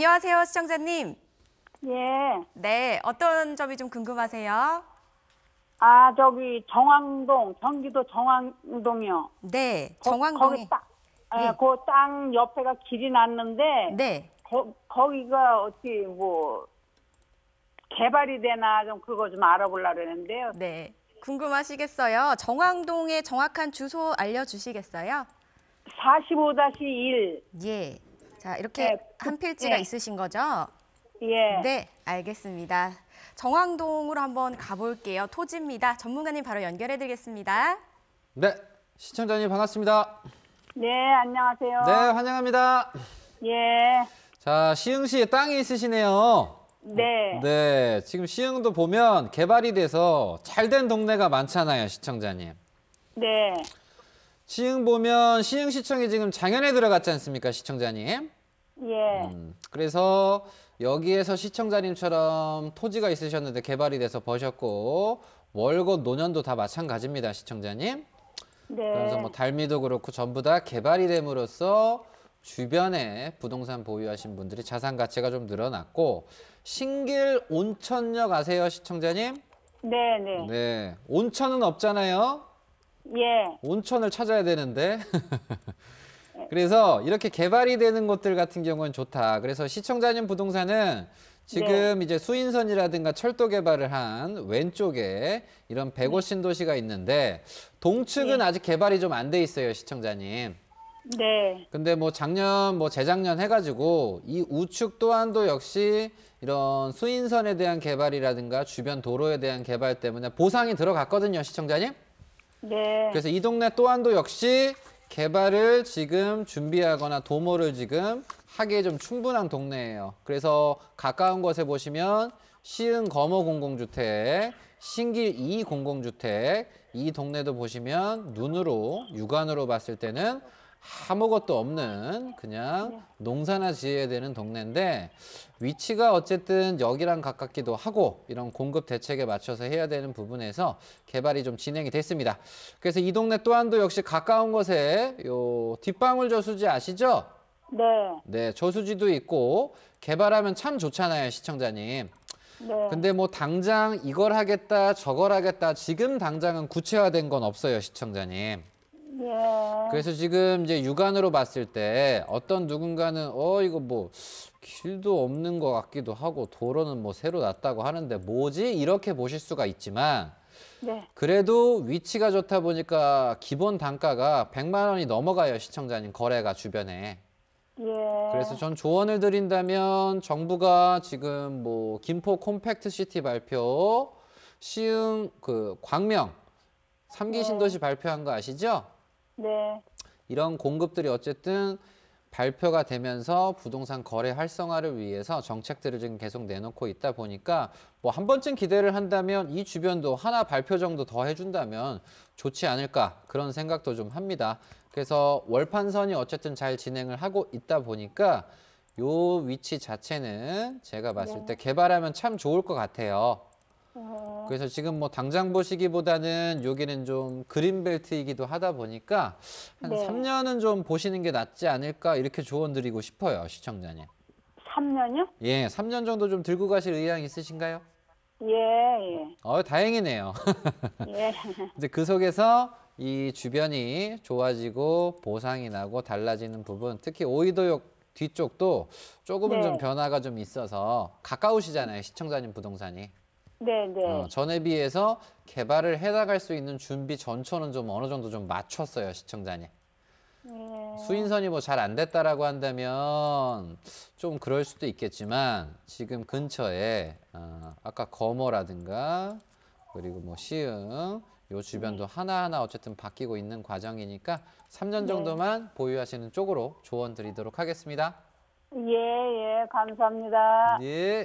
안녕하세요, 시청자님. 예. 네, 어떤 점이 좀 궁금하세요? 아, 저기 정왕동, 경기도 정왕동이요. 네, 정왕동에. 거기 딱, 예, 네. 예. 그땅 옆에가 길이 났는데 네. 거, 거기가 어떻뭐 개발이 되나 좀 그거 좀 알아보려고 했는데요. 네. 궁금하시겠어요? 정왕동의 정확한 주소 알려 주시겠어요? 45-1. 예. 자, 이렇게 네. 한 네. 필지가 네. 있으신 거죠? 예. 네, 알겠습니다. 정황동으로 한번 가볼게요. 토지입니다. 전문가님 바로 연결해드리겠습니다. 네, 시청자님 반갑습니다. 네, 안녕하세요. 네, 환영합니다. 예. 자, 시흥시에 땅이 있으시네요. 네. 네, 지금 시흥도 보면 개발이 돼서 잘된 동네가 많잖아요, 시청자님. 네. 시흥 보면 시흥 시청이 지금 작년에 들어갔지 않습니까, 시청자님? 예. 음, 그래서 여기에서 시청자님처럼 토지가 있으셨는데 개발이 돼서 버셨고 월급 노년도 다 마찬가지입니다, 시청자님. 네. 그래서 뭐 달미도 그렇고 전부 다 개발이 됨으로써 주변에 부동산 보유하신 분들이 자산 가치가 좀 늘어났고 신길 온천역 아세요, 시청자님? 네, 네. 네. 온천은 없잖아요. 예. 온천을 찾아야 되는데. 예. 그래서 이렇게 개발이 되는 곳들 같은 경우는 좋다. 그래서 시청자님 부동산은 지금 네. 이제 수인선이라든가 철도 개발을 한 왼쪽에 이런 백오 5 신도시가 있는데 동측은 네. 아직 개발이 좀 안 돼 있어요, 시청자님. 네. 근데 뭐 작년 뭐 재작년 해가지고 이 우측 또한도 역시 이런 수인선에 대한 개발이라든가 주변 도로에 대한 개발 때문에 보상이 들어갔거든요, 시청자님. 네. 그래서 이 동네 또한도 역시 개발을 지금 준비하거나 도모를 지금 하기에 좀 충분한 동네예요. 그래서 가까운 곳에 보시면 시흥 거모 공공주택, 신길 2 공공주택 이 동네도 보시면 눈으로 육안으로 봤을 때는 아무것도 없는 그냥 네. 농사나 지어야 되는 동네인데 위치가 어쨌든 역이랑 가깝기도 하고 이런 공급 대책에 맞춰서 해야 되는 부분에서 개발이 좀 진행이 됐습니다. 그래서 이 동네 또한도 역시 가까운 곳에 요 뒷방울 저수지 아시죠? 네. 네, 저수지도 있고 개발하면 참 좋잖아요, 시청자님. 네. 근데 뭐 당장 이걸 하겠다 저걸 하겠다 지금 당장은 구체화된 건 없어요, 시청자님. 예. 그래서 지금 이제 육안으로 봤을 때 어떤 누군가는 어 이거 뭐 길도 없는 것 같기도 하고 도로는 뭐 새로 났다고 하는데 뭐지 이렇게 보실 수가 있지만 네. 그래도 위치가 좋다 보니까 기본 단가가 100만 원이 넘어가요 시청자님 거래가 주변에. 예. 그래서 전 조언을 드린다면 정부가 지금 뭐 김포 콤팩트 시티 발표, 시흥 그 광명 삼기 네. 신도시 발표한 거 아시죠? 네. 이런 공급들이 어쨌든 발표가 되면서 부동산 거래 활성화를 위해서 정책들을 지금 계속 내놓고 있다 보니까 뭐 한 번쯤 기대를 한다면 이 주변도 하나 발표 정도 더 해준다면 좋지 않을까 그런 생각도 좀 합니다. 그래서 월판선이 어쨌든 잘 진행을 하고 있다 보니까 요 위치 자체는 제가 봤을 네. 때 개발하면 참 좋을 것 같아요. 어. 그래서 지금 뭐 당장 보시기보다는 여기는 좀 그린벨트이기도 하다 보니까 한 네. 3년은 좀 보시는 게 낫지 않을까 이렇게 조언드리고 싶어요 시청자님. 3년요? 예, 3년 정도 좀 들고 가실 의향 있으신가요? 예, 예. 어, 다행이네요. 예. 이제 그 속에서 이 주변이 좋아지고 보상이 나고 달라지는 부분, 특히 오이도역 뒤쪽도 조금은 네. 좀 변화가 좀 있어서 가까우시잖아요, 시청자님 부동산이. 네, 네. 어, 전에 비해서 개발을 해나갈 수 있는 준비 전초는 좀 어느 정도 좀 맞췄어요, 시청자님. 네. 수인선이 뭐 잘 안 됐다라고 한다면 좀 그럴 수도 있겠지만 지금 근처에 어, 아까 거머라든가 그리고 뭐 시흥 요 주변도 네. 하나하나 어쨌든 바뀌고 있는 과정이니까 3년 정도만 네. 보유하시는 쪽으로 조언 드리도록 하겠습니다. 예, 예, 감사합니다. 예.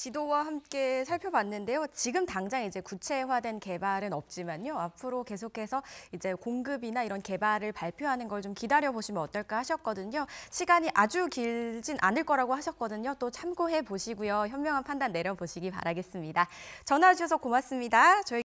지도와 함께 살펴봤는데요. 지금 당장 이제 구체화된 개발은 없지만요. 앞으로 계속해서 이제 공급이나 이런 개발을 발표하는 걸 좀 기다려 보시면 어떨까 하셨거든요. 시간이 아주 길진 않을 거라고 하셨거든요. 또 참고해 보시고요. 현명한 판단 내려 보시기 바라겠습니다. 전화 주셔서 고맙습니다. 저희